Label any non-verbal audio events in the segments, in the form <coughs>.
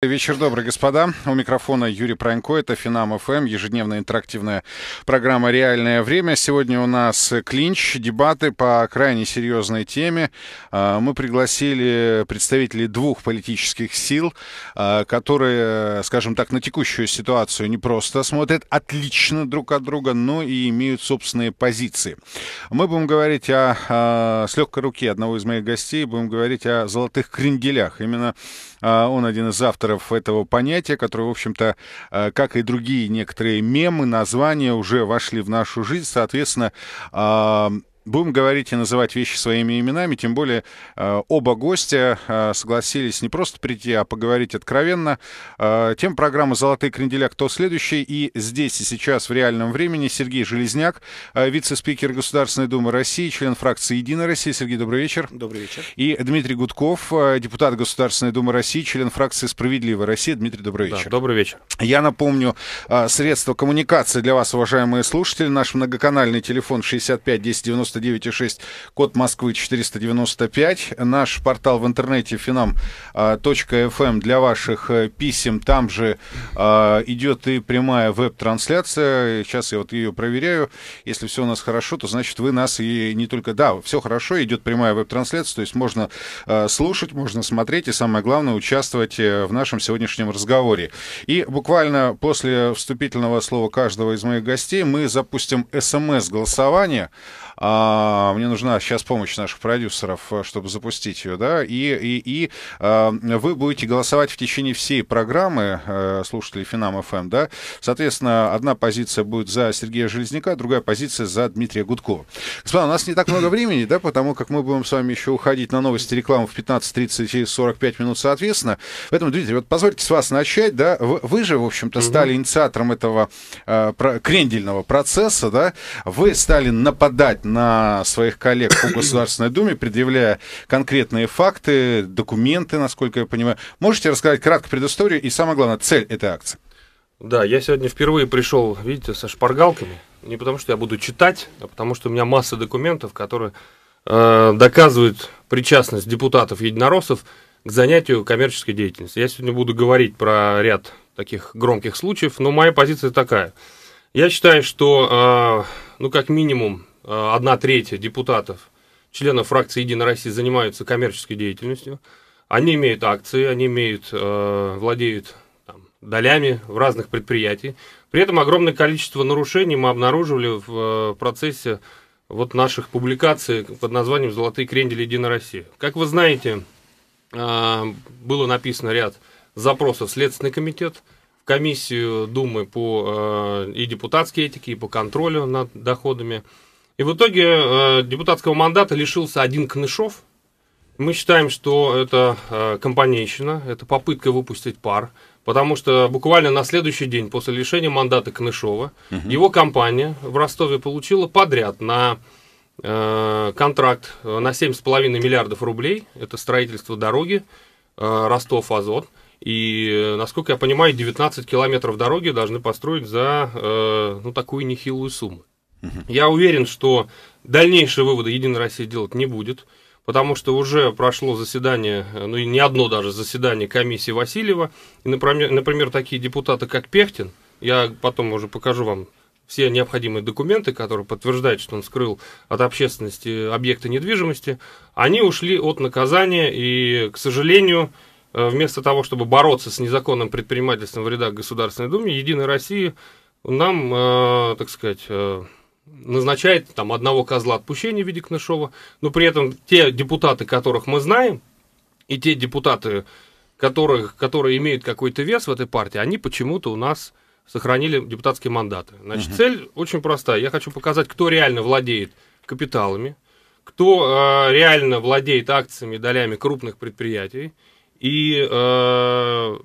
Вечер добрый, господа. У микрофона Юрий Пронько. Это Финам ФМ, ежедневная интерактивная программа «Реальное время». Сегодня у нас клинч, дебаты по крайне серьезной теме. А, мы пригласили представителей двух политических сил, а, которые, скажем так, на текущую ситуацию не просто смотрят отлично друг от друга, но и имеют собственные позиции. Мы будем говорить о, а, с легкой руки одного из моих гостей, будем говорить о золотых кренделях. Именно а, он один из авторов этого понятия, которое, в общем-то, а, как и другие некоторые мемы, названия уже вошли в нашу жизнь. Соответственно, а, Будем говорить и называть вещи своими именами, тем более э, оба гостя э, согласились не просто прийти, а поговорить откровенно. Э, тем программа «Золотые кренделя. Кто следующий?» И здесь и сейчас в реальном времени Сергей Железняк, вице-спикер Государственной Думы России, член фракции «Единая Россия». Сергей, добрый вечер. Добрый вечер. И Дмитрий Гудков, депутат Государственной Думы России, член фракции «Справедливая Россия». Дмитрий, добрый вечер. Да, добрый вечер. Я напомню, средства коммуникации для вас, уважаемые слушатели, наш многоканальный телефон 65 10 90 99,6, код Москвы 495. Наш портал в интернете finam.fm а, эм для ваших э, писем. Там же а, идет и прямая веб-трансляция. Сейчас я вот ее проверяю. Если все у нас хорошо, то значит вы нас и не только... Да, все хорошо, идет прямая веб-трансляция, то есть можно а, слушать, можно смотреть и, самое главное, участвовать э, в нашем сегодняшнем разговоре. И буквально после вступительного слова каждого из моих гостей мы запустим смс-голосование. А, мне нужна сейчас помощь наших продюсеров, э, чтобы запустить ее, да, и, и, и а, вы будете голосовать в течение всей программы, а, э, слушатели Финам ФМ, эм, да, соответственно, одна позиция будет за Сергея Железняка, другая позиция за Дмитрия Гудкова. Господа, у нас не так много времени, да, потому как мы будем с вами еще уходить на новости рекламы в 15.30 и 45 минут, соответственно. Поэтому, Дмитрий, вот позвольте с вас начать, да, вы, вы же, в общем-то, стали инициатором этого э, про, крендельного процесса, да, вы стали нападать на своих коллег по Государственной Думе, предъявляя конкретные факты, документы, насколько я понимаю. Можете рассказать кратко предысторию и, самое главное, цель этой акции? Да, я сегодня впервые пришел, видите, со шпаргалками. Не потому, что я буду читать, а потому, что у меня масса документов, которые э, доказывают причастность депутатов-единороссов к занятию коммерческой деятельности. Я сегодня буду говорить про ряд таких громких случаев, но моя позиция такая. Я считаю, что, э, ну, как минимум, Э, одна треть депутатов, членов фракции Единая Россия занимаются коммерческой деятельностью. Они имеют акции, они имеют, э, владеют там, долями в разных предприятиях. При этом огромное количество нарушений мы обнаруживали в э, процессе вот наших публикаций под названием «Золотые крендели Единой России». Как вы знаете, было написано ряд запросов в Следственный комитет, в комиссию Думы по и депутатской этике, и по контролю над доходами. И в итоге э, депутатского мандата лишился один Кнышов. Мы считаем, что это э, компанейщина, это попытка выпустить пар, потому что буквально на следующий день после лишения мандата Кнышова угу. его компания в Ростове получила подряд на э, контракт э, на 7,5 миллиардов рублей, это строительство дороги э, Ростов-Азот, и, э, насколько я понимаю, 19 километров дороги должны построить за э, ну, такую нехилую сумму. Я уверен, что дальнейшие выводы Единая Россия делать не будет, потому что уже прошло заседание, э, ну и не одно даже заседание комиссии Васильева, и, например, например, такие депутаты, как Пехтин, я потом уже покажу вам все необходимые документы, которые подтверждают, что он скрыл от общественности объекты недвижимости, они ушли от наказания и, к сожалению, э, вместо того, чтобы бороться с незаконным предпринимательством в рядах Государственной Думы, Единой России нам, э, так сказать, назначает там одного козла отпущения в виде Кнышова, но при этом те депутаты, которых мы знаем, и те депутаты, которых, которые имеют какой-то вес в этой партии, они почему-то у нас сохранили депутатские мандаты. Значит, угу. цель очень простая. Я хочу показать, кто реально владеет капиталами, кто э, реально владеет акциями, долями крупных предприятий, и э,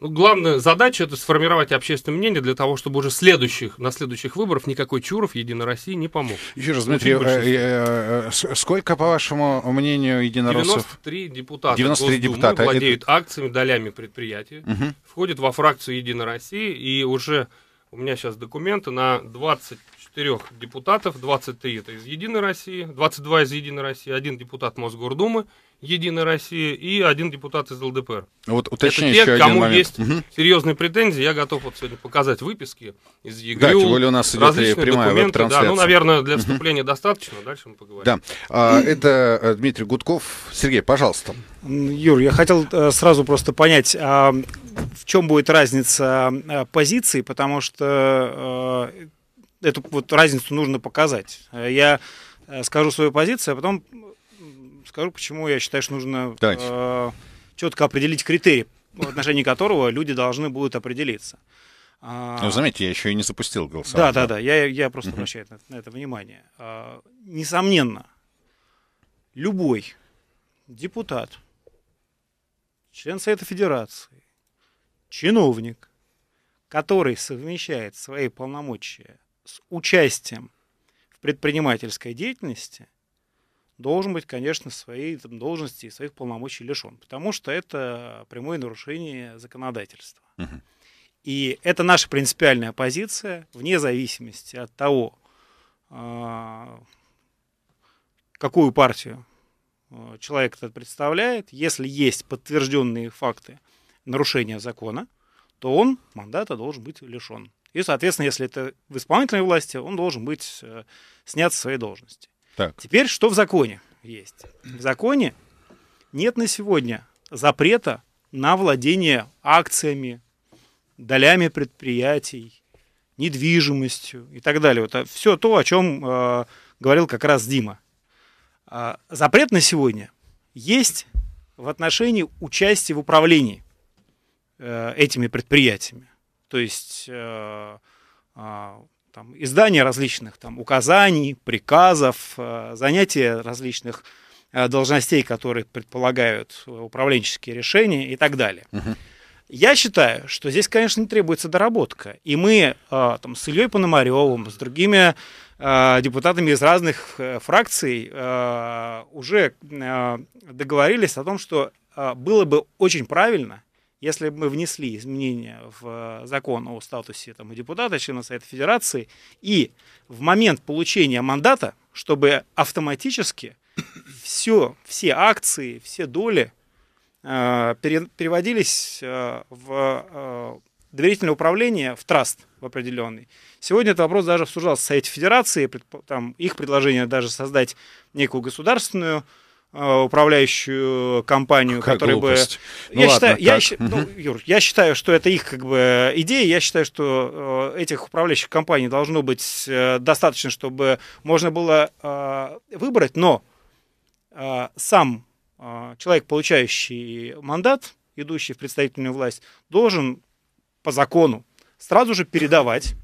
ну, главная задача это сформировать общественное мнение для того, чтобы уже следующих, на следующих выборах никакой Чуров Единой России не помог. Еще раз, ну, Дмитрий, э, э, э, сколько, по вашему мнению, единороссов? 93 депутата. 93 Госдумы депутата. владеют это... акциями, долями предприятия, угу. входят во фракцию Единой России и уже у меня сейчас документы на 24 депутатов, 23 это из Единой России, 22 из Единой России, один депутат Мосгордумы, Единая Россия и один депутат из ЛДПР. Вот уточняю Это те, еще кому один есть угу. серьезные претензии, я готов вот сегодня показать выписки из ЕГРЮ. Да, тем более у нас идет прямая трансляция. да, ну, наверное, для вступления угу. достаточно, дальше мы поговорим. Да, а, это э, Дмитрий Гудков. Сергей, пожалуйста. Юр, я хотел э, сразу просто понять, а в чем будет разница э, позиции, потому что эту вот разницу нужно показать. Я скажу свою позицию, а потом скажу, почему я считаю, что нужно э, четко определить критерий, в отношении которого люди должны будут определиться. А, ну, заметьте, я еще и не запустил голосование. Да, да, да, я, я просто обращаю на, на это внимание. А, несомненно, любой депутат, член Совета Федерации, чиновник, который совмещает свои полномочия с участием в предпринимательской деятельности – должен быть, конечно, своей там, должности и своих полномочий лишен, потому что это прямое нарушение законодательства. Uh -huh. И это наша принципиальная позиция, вне зависимости от того, а, какую партию а, человек этот представляет, если есть подтвержденные факты нарушения закона, то он мандата должен быть лишен. И, соответственно, если это в исполнительной власти, он должен быть э, снят с своей должности. Так. Теперь что в законе есть? В законе нет на сегодня запрета на владение акциями, долями предприятий, недвижимостью и так далее. Это а, все то, о чем э, а, говорил как раз Дима. Э, запрет на сегодня есть в отношении участия в управлении э, этими предприятиями. То есть э, э, там, издание различных там, указаний, приказов, э, занятия различных э, должностей, которые предполагают э, управленческие решения и так далее. Я считаю, что здесь, конечно, требуется доработка. И мы там, с Ильей Пономаревым, с другими депутатами из разных фракций уже договорились о том, что было бы очень правильно если бы мы внесли изменения в э, закон о статусе там, депутата, члена Совета Федерации, и в момент получения мандата, чтобы автоматически все, все акции, все доли э, переводились э, в э, доверительное управление, в траст в определенный. Сегодня этот вопрос даже обсуждался в Совете Федерации, там, их предложение даже создать некую государственную Э, управляющую компанию, как которая глупость. бы... Ну, я, ладно, считаю, я, ну, ну Юр, я считаю, что это их как бы идея. Я считаю, что э, этих управляющих компаний должно быть э, достаточно, чтобы можно было э, выбрать, но э, сам э, человек, получающий мандат, идущий в представительную власть, должен по закону сразу же передавать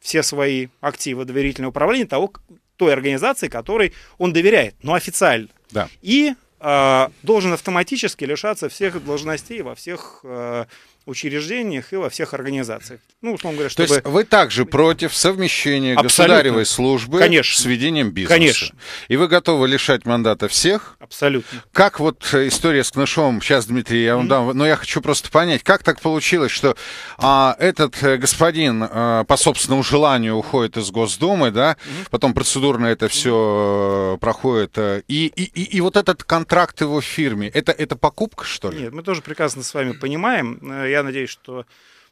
все свои активы доверительного управления того, той организации, которой он доверяет, но ну, официально. Да. И э, должен автоматически лишаться всех должностей во всех э, учреждениях и во всех организациях. Ну, условно говоря, чтобы... То есть вы также против совмещения Абсолютно. государевой службы Конечно. с ведением бизнеса? Конечно. И вы готовы лишать мандата всех? Абсолютно. Как вот э, история с Кнышовым, сейчас, Дмитрий, я вам mm-hmm. дам, но я хочу просто понять, как так получилось, что а, этот э, господин а, по собственному желанию уходит из Госдумы, да, mm-hmm. потом процедурно это все mm-hmm. проходит, и, и, и, и вот этот контракт его фирме, это, это покупка, что ли? Нет, мы тоже прекрасно с вами понимаем, я я надеюсь, что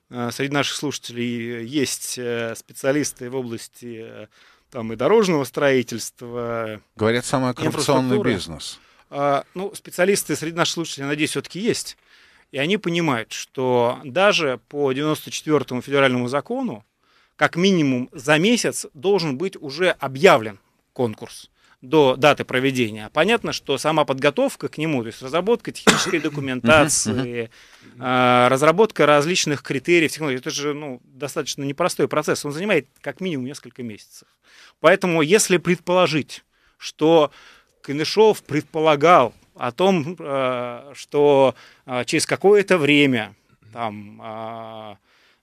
э, среди наших слушателей есть э, специалисты в области э, там и дорожного строительства. Говорят, самый коррупционный бизнес. А, ну, специалисты среди наших слушателей, я надеюсь, все-таки есть. И они понимают, что даже по 94-му федеральному закону, как минимум за месяц должен быть уже объявлен конкурс до даты проведения. Понятно, что сама подготовка к нему, то есть разработка технической <coughs> документации, а, разработка различных критериев, технологий, это же ну, достаточно непростой процесс. Он занимает как минимум несколько месяцев. Поэтому, если предположить, что Канышов предполагал о том, а, что а, через какое-то время там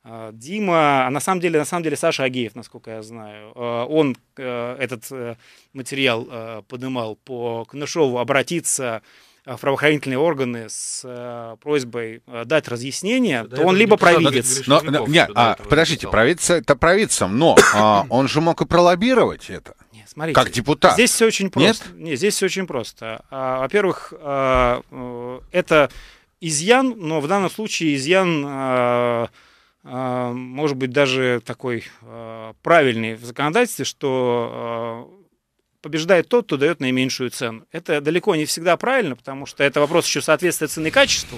а, Дима, а на самом деле, на самом деле Саша Агеев, насколько я знаю, а, он э, этот э, материал э, поднимал по Кнышову обратиться в правоохранительные органы с просьбой дать разъяснение, да, то он либо депутат, провидец. Но, но, не, а, подождите, провидец это провидцем, но а, он же мог и пролоббировать это. Нет, смотрите, как депутат. Здесь все очень просто. Нет? Нет, здесь все очень просто. А, во-первых, а, это изъян, но в данном случае изъян... А, а, может быть, даже такой а, правильный в законодательстве, что а, побеждает тот, кто дает наименьшую цену. Это далеко не всегда правильно, потому что это вопрос еще соответствия цены и качеству.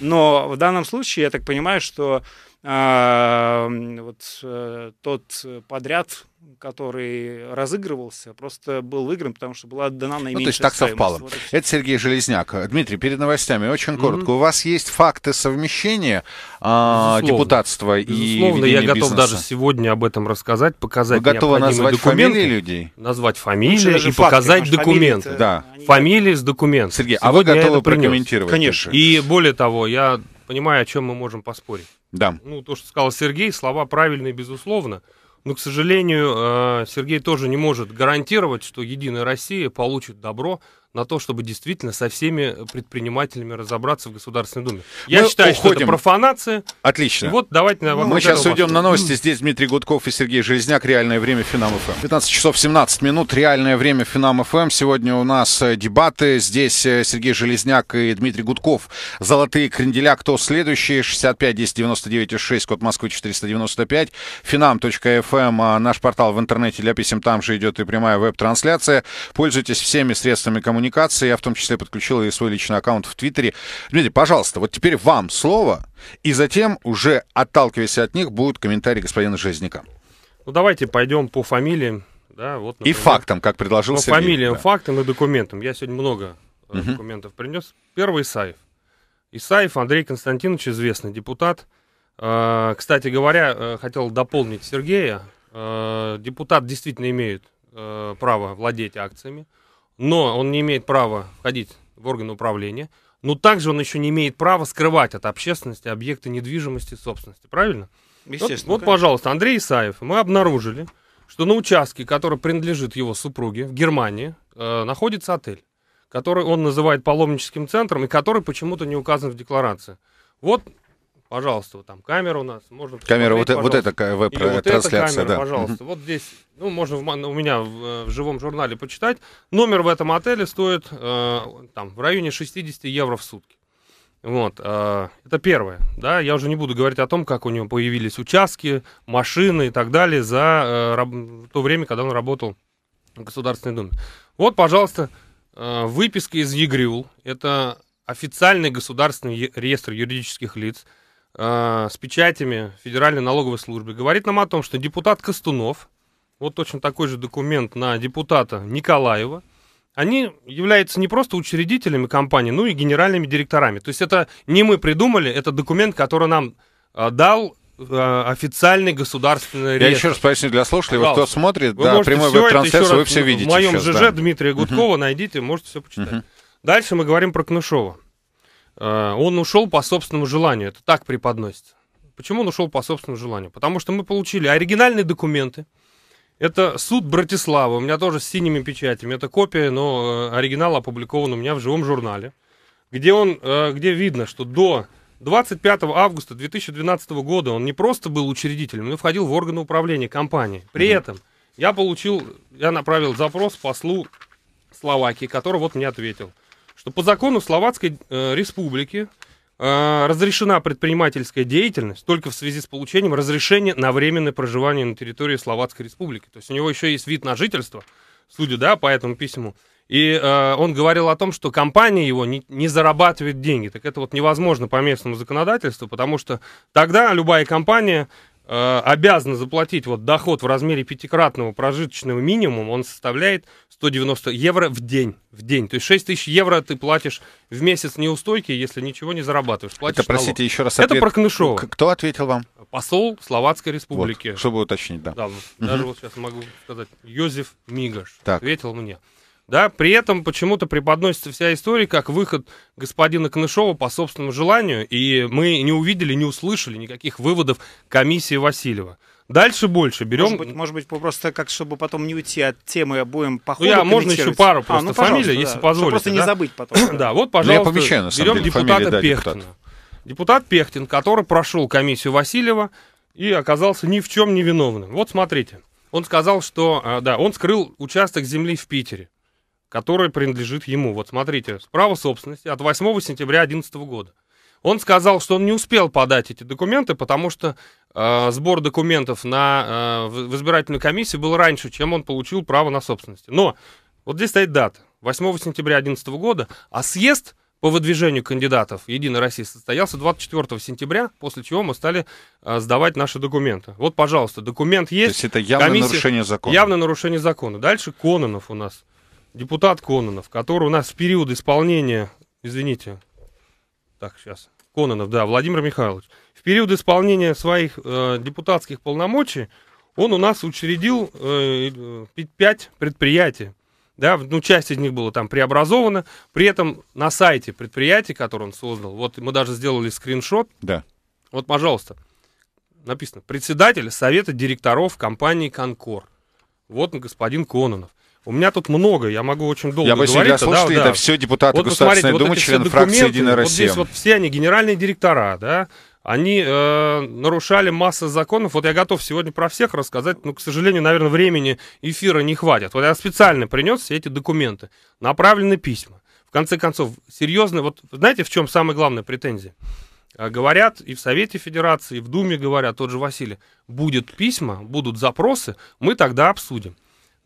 Но в данном случае, я так понимаю, что вот э, тот подряд, который разыгрывался, просто был выигран, потому что была отдана наименьшая Ну, то есть так стоимость. совпало. Вот. Это Сергей Железняк. Э, Дмитрий, перед новостями очень mm-hmm. коротко. У вас есть факты совмещения а, депутатства Безусловно, и Безусловно, я готов бизнеса. даже сегодня об этом рассказать, показать Вы готовы назвать документы, фамилии людей? Назвать фамилии и факты, показать документы. Да. Фамилии с документами. Сергей, сегодня а вы готовы прокомментировать? Конечно. И более того, я понимаю, о чем мы можем поспорить. Да. Ну, то, что сказал Сергей, слова правильные, безусловно. Но, к сожалению, э, Сергей тоже не может гарантировать, что Единая Россия получит добро на то, чтобы действительно со всеми предпринимателями разобраться в Государственной Думе. Я Мы считаю, уходим. что это профанация. Отлично. И вот давайте на Мы сейчас уйдем на новости. Здесь Дмитрий Гудков и Сергей Железняк. Реальное время Финам ФМ. 15 часов 17 минут. Реальное время Финам ФМ. Сегодня у нас э, дебаты. Здесь э, Сергей Железняк и Дмитрий Гудков. Золотые кренделя. Кто следующий? 65 10 99 6. Код Москвы 495. Финам.фм. Эм. А, наш портал в интернете для писем. Там же идет и прямая веб-трансляция. Пользуйтесь всеми средствами коммуникации коммуникации. Я в том числе подключил и свой личный аккаунт в Твиттере. Дмитрий, пожалуйста, вот теперь вам слово, и затем, уже отталкиваясь от них, будут комментарии господина Жезника. Ну, давайте пойдем по фамилиям. Да, вот, например, и фактам, как предложил по Сергей. фамилиям, да. фактам и документам. Я сегодня много угу. документов принес. Первый Исаев. Исаев Андрей Константинович, известный депутат. Э, кстати говоря, э, хотел дополнить Сергея. Депутат действительно имеет право владеть акциями но он не имеет права входить в органы управления, но также он еще не имеет права скрывать от общественности объекты недвижимости собственности. Правильно? Естественно. Вот, вот пожалуйста, Андрей Исаев. Мы обнаружили, что на участке, который принадлежит его супруге в Германии, э, находится отель, который он называет паломническим центром и который почему-то не указан в декларации. Вот пожалуйста, вот там камера у нас, можно камера вот, э, вот это э, веб-трансляция, вот да. Пожалуйста, угу. вот здесь, ну можно в, у меня в, э, в живом журнале почитать. Номер в этом отеле стоит э, там в районе 60 евро в сутки. Вот, э, это первое, да, я уже не буду говорить о том, как у него появились участки, машины и так далее за э, раб, то время, когда он работал в Государственной Думе. Вот, пожалуйста, э, выписка из ЕГРЮЛ. это официальный государственный реестр юридических лиц, Э, с печатями Федеральной налоговой службы говорит нам о том, что депутат Костунов, вот точно такой же документ на депутата Николаева, они являются не просто учредителями компании, но и генеральными директорами. То есть это не мы придумали, это документ, который нам э, дал э, официальный государственный реестр. Я еще раз поясню для слушателей, вот кто смотрит, вы да, прямой веб-трансляцию, вы все видите В моем сейчас, ЖЖ да. Дмитрия Гудкова угу. найдите, можете все почитать. Угу. Дальше мы говорим про Кнышова. Э, он ушел по собственному желанию, это так преподносится. Почему он ушел по собственному желанию? Потому что мы получили оригинальные документы, это суд Братислава, у меня тоже с синими печатями, это копия, но э, оригинал опубликован у меня в живом журнале, где, он, э, где видно, что до 25 августа 2012 года он не просто был учредителем, но входил в органы управления компании. При mm-hmm. этом я получил, я направил запрос послу Словакии, который вот мне ответил – что по закону Словацкой э, Республики э, разрешена предпринимательская деятельность только в связи с получением разрешения на временное проживание на территории Словацкой Республики. То есть у него еще есть вид на жительство, судя да, по этому письму. И э, он говорил о том, что компания его не, не зарабатывает деньги. Так это вот невозможно по местному законодательству, потому что тогда любая компания Э, обязан заплатить вот доход в размере пятикратного прожиточного минимума, он составляет 190 евро в день. В день. То есть 6 тысяч евро ты платишь в месяц неустойки, если ничего не зарабатываешь. Платишь Это, простите, налог. еще раз ответ. Это про Кнышова. Кто ответил вам? Посол Словацкой Республики. Вот, чтобы уточнить, да. Да, ну, даже вот сейчас могу сказать. Йозеф Мигаш так. ответил мне. Да, при этом почему-то преподносится вся история как выход господина Кнышова по собственному желанию, и мы не увидели, не услышали никаких выводов комиссии Васильева. Дальше больше берем. Может быть, может быть, просто как чтобы потом не уйти от темы а будем по ходу. Ну, я можно еще пару просто а, ну, фамилий, да. если позволите. Чтобы просто да. не забыть потом. <coughs> Да, вот, ну, пожалуйста, берем депутата фамилия, да, Пехтина. Депутат. депутат Пехтин, который прошел комиссию Васильева и оказался ни в чем не виновным. Вот смотрите, он сказал, что а, да, он скрыл участок земли в Питере которое принадлежит ему. Вот смотрите, право собственности от 8 сентября 2011 года. Он сказал, что он не успел подать эти документы, потому что э, сбор документов на, э, в избирательную комиссию был раньше, чем он получил право на собственность. Но вот здесь стоит дата, 8 сентября 2011 года, а съезд по выдвижению кандидатов «Единой России» состоялся 24 сентября, после чего мы стали э, сдавать наши документы. Вот, пожалуйста, документ есть. То есть это явное комиссия, нарушение закона. Явное нарушение закона. Дальше Кононов у нас депутат Кононов, который у нас в период исполнения, извините, так, сейчас, Кононов, да, Владимир Михайлович, в период исполнения своих э, депутатских полномочий он у нас учредил э, 5 э, предприятий. Да, ну, часть из них была там преобразована. При этом на сайте предприятий, которые он создал, вот мы даже сделали скриншот. Да. Вот, пожалуйста, написано «Председатель Совета директоров компании «Конкор». Вот господин Кононов. У меня тут много, я могу очень долго говорить. Я объясню для да, да. это все депутаты вот Государственной Думы, вот члены фракции «Единая Россия». Вот здесь вот все они, генеральные директора, да, они э, нарушали массу законов. Вот я готов сегодня про всех рассказать, но, к сожалению, наверное, времени эфира не хватит. Вот я специально принес все эти документы, направлены письма. В конце концов, серьезно, вот знаете, в чем самая главная претензия? А, говорят и в Совете Федерации, и в Думе говорят, тот же Василий, будет письма, будут запросы, мы тогда обсудим.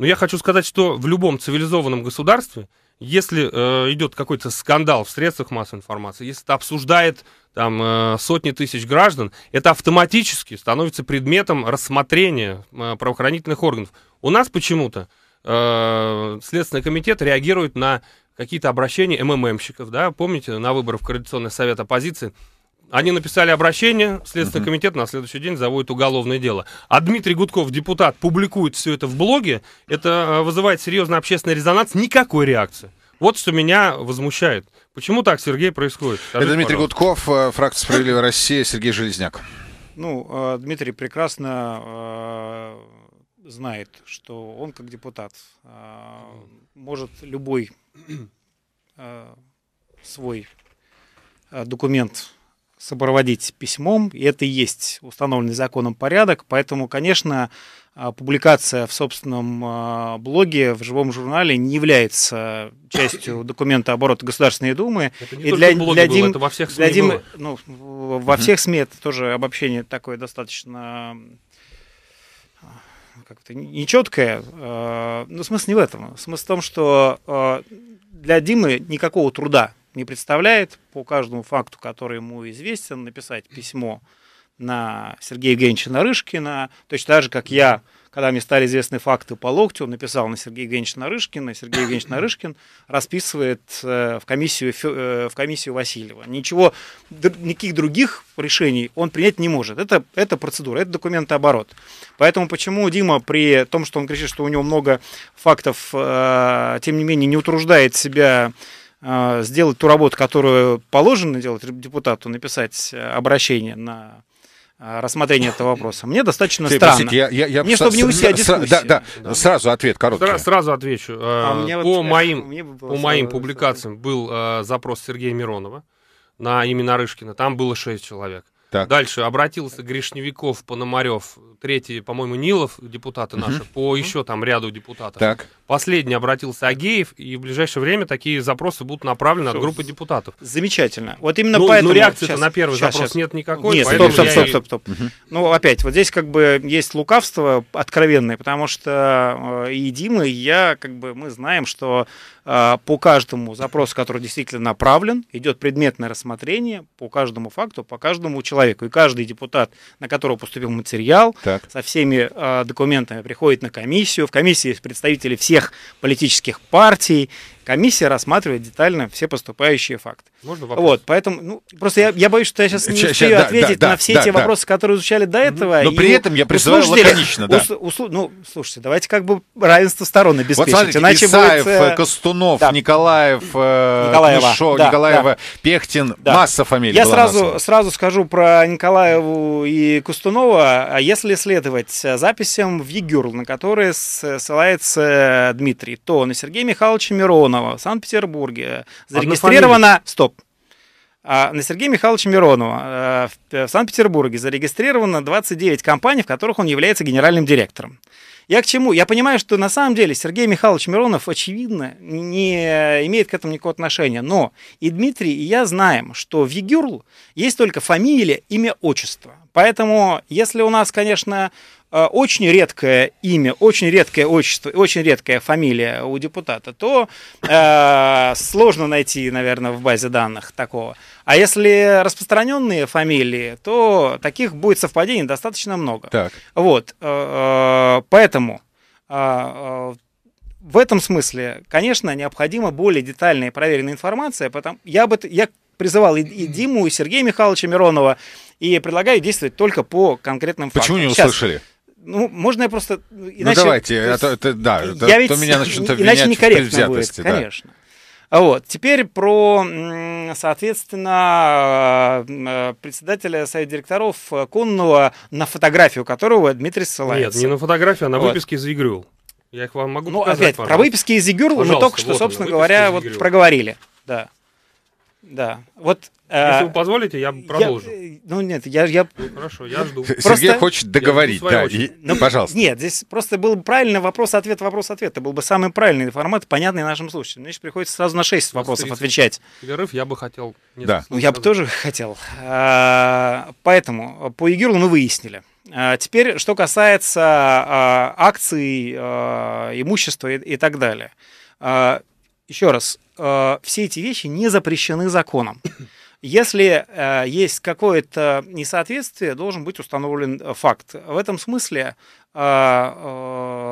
Но я хочу сказать, что в любом цивилизованном государстве, если э, идет какой-то скандал в средствах массовой информации, если это обсуждает там, э, сотни тысяч граждан, это автоматически становится предметом рассмотрения э, правоохранительных органов. У нас почему-то э, Следственный комитет реагирует на какие-то обращения МММщиков, да, помните, на выборы в Координационный совет оппозиции – они написали обращение, Следственный uh-huh. комитет на следующий день заводит уголовное дело. А Дмитрий Гудков, депутат, публикует все это в блоге. Это э, вызывает серьезный общественный резонанс. Никакой реакции. Вот что меня возмущает. Почему так, Сергей, происходит? Скажите, это Дмитрий пожалуйста. Гудков, э, фракция «Справедливая Россия», Сергей Железняк. Ну, э, Дмитрий прекрасно знает, что он как депутат может любой свой документ сопроводить письмом, и это и есть установленный законом порядок, поэтому, конечно, а, публикация в собственном а, блоге, в живом журнале не является частью <coughs> документа оборота Государственной Думы. Это не и для, блоге для было, Дим, это во всех СМИ для Дим, было. Ну, во угу. всех СМИ это тоже обобщение такое достаточно а, как-то нечеткое. Но смысл не в этом. Смысл в том, что для Димы никакого труда не представляет, по каждому факту, который ему известен, написать письмо на Сергея Генчина Рышкина, точно так же, как я, когда мне стали известны факты по локтю, он написал на Сергея Генчина Рышкина, Сергей Генчина Рышкин расписывает э, в, комиссию, э, в комиссию Васильева. Ничего, никаких других решений он принять не может. Это, это процедура, это документооборот. Поэтому почему Дима при том, что он кричит, что у него много фактов, э, тем не менее не утруждает себя а, сделать ту работу, которую положено делать депутату, написать э, обращение на а, рассмотрение этого вопроса. Мне достаточно Ты, странно. я, я, я мне, с, чтобы не уйти от дискуссии. Да, да, да. Сразу ответ короткий. Сра- сразу отвечу. Э, а а, по вот, моим, по моим публикациям был а, запрос Сергея Миронова на имена Рышкина. Там было шесть человек. Так. Дальше обратился Гришневиков, Пономарев, третий, по-моему, Нилов, депутаты наши, угу. по еще там ряду депутатов. Так. Последний обратился Агеев, и в ближайшее время такие запросы будут направлены Все. от группы депутатов. Замечательно. Вот именно ну, ну поэтому... Ну, реакции на первый сейчас, запрос сейчас. нет никакой. Нет, стоп, стоп, стоп, стоп, стоп. Угу. Ну, опять, вот здесь как бы есть лукавство откровенное, потому что э, и Дима, и я, как бы, мы знаем, что э, по каждому запросу, который действительно направлен, идет предметное рассмотрение по каждому факту, по каждому человеку. И каждый депутат, на которого поступил материал, так так. со всеми э, документами приходит на комиссию. В комиссии есть представители всех политических партий. Комиссия рассматривает детально все поступающие факты. Можно вопрос? Вот, поэтому, ну, просто я, я боюсь, что я сейчас не сейчас, успею да, ответить да, да, на все да, эти да. вопросы, которые изучали до этого. Но и при этом я призываю лаконично, да. Услу, услу, ну, слушайте, давайте как бы равенство сторон обеспечить. Вот смотрите, иначе Исаев, будет, э, Костунов, да. Николаев, э, Николаева, Мишо, да, Николаева, да. Пехтин, да. масса фамилий Я сразу, названа. сразу скажу про Николаеву и Костунова. А если следовать записям в ЕГЮРЛ, на которые ссылается Дмитрий, то на Сергея Михайловича Миронова в Санкт-Петербурге зарегистрировано... Стоп, а, на Сергея Михайловича Миронова э, э, в Санкт-Петербурге зарегистрировано 29 компаний, в которых он является генеральным директором. Я к чему? Я понимаю, что на самом деле Сергей Михайлович Миронов, очевидно, не имеет к этому никакого отношения. Но и Дмитрий, и я знаем, что в ЕГЮРЛ есть только фамилия, имя, отчество. Поэтому, если у нас, конечно, э, очень редкое имя, очень редкое отчество, очень редкая фамилия у депутата, то э, сложно найти, наверное, в базе данных такого. А если распространенные фамилии, то таких будет совпадений достаточно много. Так. Вот, э, э поэтому э, э, в этом смысле, конечно, необходима более детальная и проверенная информация. Потому я бы я призывал и, и Диму, и Сергея Михайловича Миронова и предлагаю действовать только по конкретным фактам. Почему не услышали? ну, можно я просто... Ну, иначе, ну, давайте, есть, а то, это, да, я ведь, то меня начнут обвинять Иначе некорректно будет, да. конечно. Вот. Теперь про, соответственно, э, председателя Совета директоров э, Конного, на фотографию которого Дмитрий ссылается. Нет, не на фотографию, а на вот. выписке из Игрюл. Я их вам могу ну, показать, опять, пожалуйста. про выписки из Игрюл мы только что, собственно говоря, вот проговорили. Да. Да. Вот, э, Если вы позволите, я продолжу. Я, ну нет, я... я... Ну, хорошо, я жду. Сергей хочет договорить, да. И, ну, пожалуйста. Нет, здесь просто был бы правильный вопрос-ответ, вопрос-ответ. Это был бы самый правильный формат, понятный нашим слушателям. Значит, приходится сразу на 6 вопросов отвечать. Перерыв я бы хотел... Да. Ну, я бы тоже хотел. А, поэтому по Егирлу мы выяснили. А, теперь, что касается а, акций, имущества и так далее еще раз, э, все эти вещи не запрещены законом. Если э, есть какое-то несоответствие, должен быть установлен э, факт. В этом смысле э, э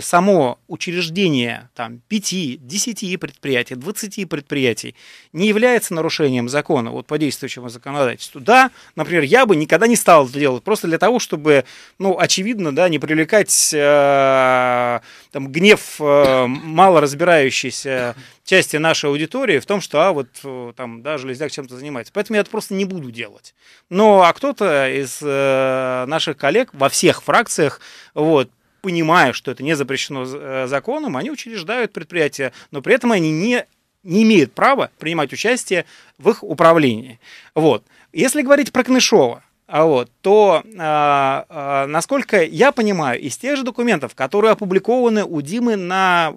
само учреждение там, 5, 10 предприятий, 20 предприятий не является нарушением закона вот, по действующему законодательству. Да, например, я бы никогда не стал это делать, просто для того, чтобы, ну, очевидно, да, не привлекать э, там, гнев э, мало разбирающейся части нашей аудитории в том, что, а, вот э, там, да, железяк чем-то занимается. Поэтому я это просто не буду делать. Но, ну, а кто-то из э, наших коллег во всех фракциях, вот, понимая, что это не запрещено э, законом, они учреждают предприятия, но при этом они не не имеют права принимать участие в их управлении. Вот. Если говорить про Кнышова, а вот, то, э, э, насколько я понимаю, из тех же документов, которые опубликованы у Димы на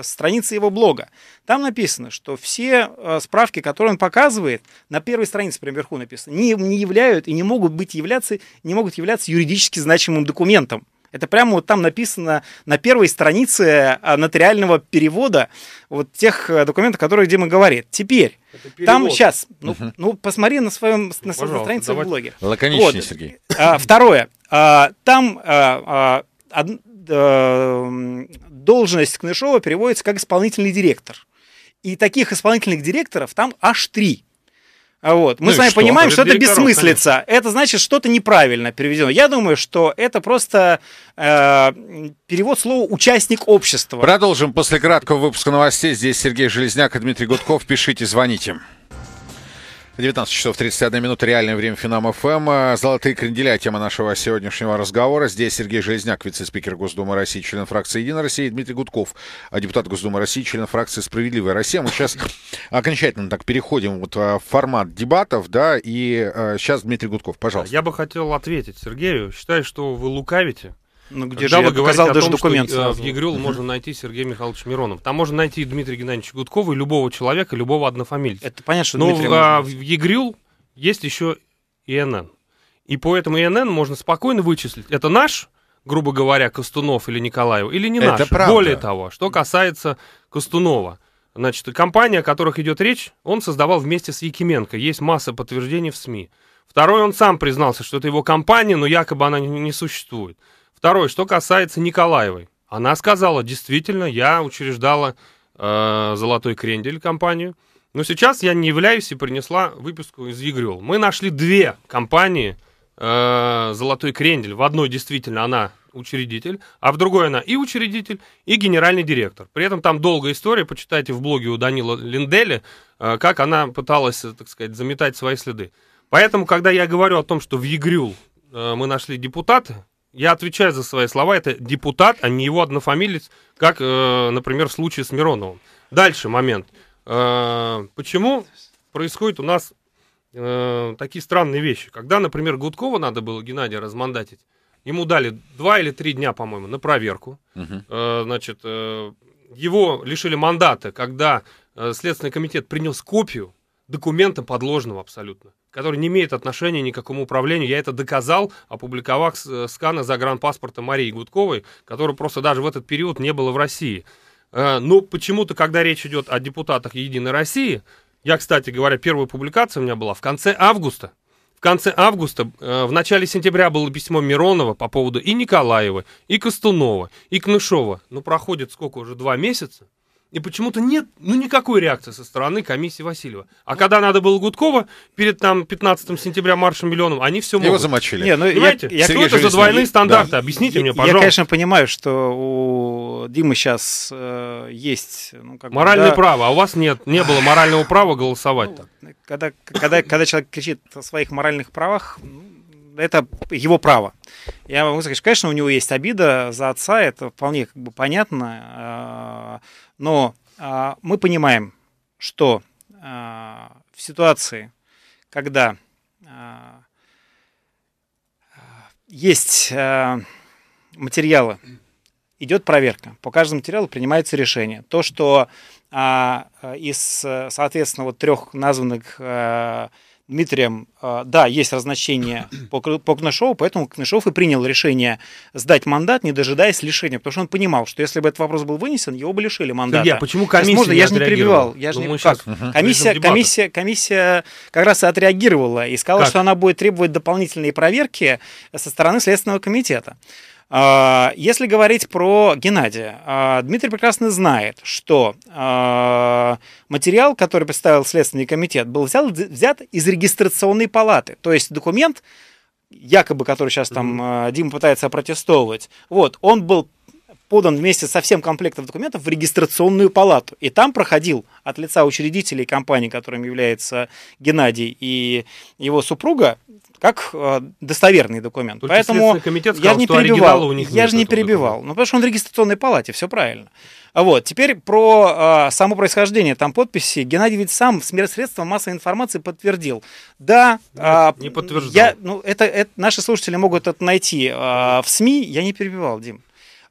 странице его блога, там написано, что все э, справки, которые он показывает, на первой странице прямо вверху написано, не, не являются и не могут быть являться, не могут являться юридически значимым документом. Это прямо вот там написано на первой странице а, нотариального перевода вот тех э, документов, о которые Дима говорит. Теперь, там сейчас, ну, угу. ну посмотри на своем на своей странице в блоге. Лаконичнее, вот. Сергей. А, второе. А, там а, а, э, должность Кнышова переводится как исполнительный директор. И таких исполнительных директоров там аж три. А вот. Мы ну с вами что? понимаем, а что это бессмыслица. Конечно. Это значит что-то неправильно переведено. Я думаю, что это просто э, перевод слова участник общества. Продолжим после краткого выпуска новостей. Здесь Сергей Железняк и Дмитрий Гудков. Пишите, звоните. 19 часов 31 минута, реальное время Финам ФМ. Эм. Э, Золотые кренделя, тема нашего сегодняшнего разговора. Здесь Сергей Железняк, вице-спикер Госдумы России, член фракции «Единая Россия», Дмитрий Гудков, э, депутат Госдумы России, член фракции «Справедливая Россия». Мы сейчас окончательно так переходим вот э, в формат дебатов, да, и сейчас Дмитрий Гудков, пожалуйста. Я бы хотел ответить Сергею. Считаю, что вы лукавите, ну, где Когда же я показал даже том, документ. Что, э, сразу. в Егрюл можно найти Сергея Михайловича Миронова. Там можно найти Дмитрия Геннадьевича Гудкова и любого человека, любого однофамильца. Это понятно, что Но в, а, в Егрюл есть еще ИНН. И поэтому ИНН можно спокойно вычислить. Это наш, грубо говоря, Костунов или Николаев, или не наш. Это Правда. Более того, что касается Костунова. Значит, компания, о которых идет речь, он создавал вместе с Якименко. Есть масса подтверждений в СМИ. Второй, он сам признался, что это его компания, но якобы она не существует. Второе, что касается Николаевой. Она сказала, действительно, я учреждала э, «Золотой крендель» компанию, но сейчас я не являюсь и принесла выписку из Игрел. Мы нашли две компании э, «Золотой крендель». В одной действительно она учредитель, а в другой она и учредитель, и генеральный директор. При этом там долгая история, почитайте в блоге у Данила Линделя, э, как она пыталась, э, так сказать, заметать свои следы. Поэтому, когда я говорю о том, что в Егрюл э, мы нашли депутата, я отвечаю за свои слова, это депутат, а не его однофамилец, как, э, например, в случае с Мироновым. Дальше момент. Э, почему происходит у нас э, такие странные вещи? Когда, например, Гудкова надо было Геннадия размандатить, ему дали два или три дня, по-моему, на проверку. Угу. Э, значит, э, его лишили мандата, когда э, Следственный комитет принес копию документа подложного абсолютно который не имеет отношения ни к какому управлению. Я это доказал, опубликовав э, сканы загранпаспорта Марии Гудковой, который просто даже в этот период не было в России. Э, Но ну, почему-то, когда речь идет о депутатах Единой России, я, кстати говоря, первая публикация у меня была в конце августа. В конце августа, э, в начале сентября было письмо Миронова по поводу и Николаева, и Костунова, и Кнышова. Но ну, проходит сколько уже, два месяца? и почему-то нет, ну, никакой реакции со стороны комиссии Васильева. А когда надо было Гудкова, перед там 15 сентября маршем миллионом, они все могут. Его замочили. Не, ну, Понимаете? Я, я это за двойные стандарты? Да. Объясните я, мне, пожалуйста. Я, конечно, понимаю, что у Димы сейчас э, есть... Ну, как Моральное да... право, а у вас нет, не было морального права голосовать. Ну, когда, когда, когда человек кричит о своих моральных правах, ну, это его право. Я могу сказать, конечно, у него есть обида за отца, это вполне как бы понятно, э, но э, мы понимаем, что э, в ситуации, когда есть материалы, идет проверка. По каждому материалу принимается решение. То, что из, соответственно, вот трех названных Дмитрием, а, да, есть разночтение <clears throat> по, по Кнышову, поэтому Кнышов и принял решение сдать мандат, не дожидаясь лишения, потому что он понимал, что если бы этот вопрос был вынесен, его бы лишили мандата. Я, почему комиссия можно, не Я же не перебивал. Я же ну, не... Как? Комиссия, комиссия, комиссия как раз и отреагировала и сказала, как? что она будет требовать дополнительные проверки со стороны Следственного комитета. А, если говорить про Геннадия, а, Дмитрий прекрасно знает, что а, материал, который представил Следственный комитет, был взят, взят из регистрационной палаты. То есть документ, якобы который сейчас там Дима пытается опротестовывать, вот, он был подан вместе со всем комплектом документов в регистрационную палату. И там проходил от лица учредителей компании, которым является Геннадий и его супруга, как э, достоверный документ. Только Поэтому комитет сказал, я не перебивал. У них я же не перебивал. Документа. Ну, потому что он в регистрационной палате, все правильно. Вот, теперь про э, само происхождение там подписи. Геннадий ведь сам в средства массовой информации подтвердил. Да, Нет, э, а, не подтверждал. Я, ну, это, это, наши слушатели могут это найти э, в СМИ. Я не перебивал, Дим.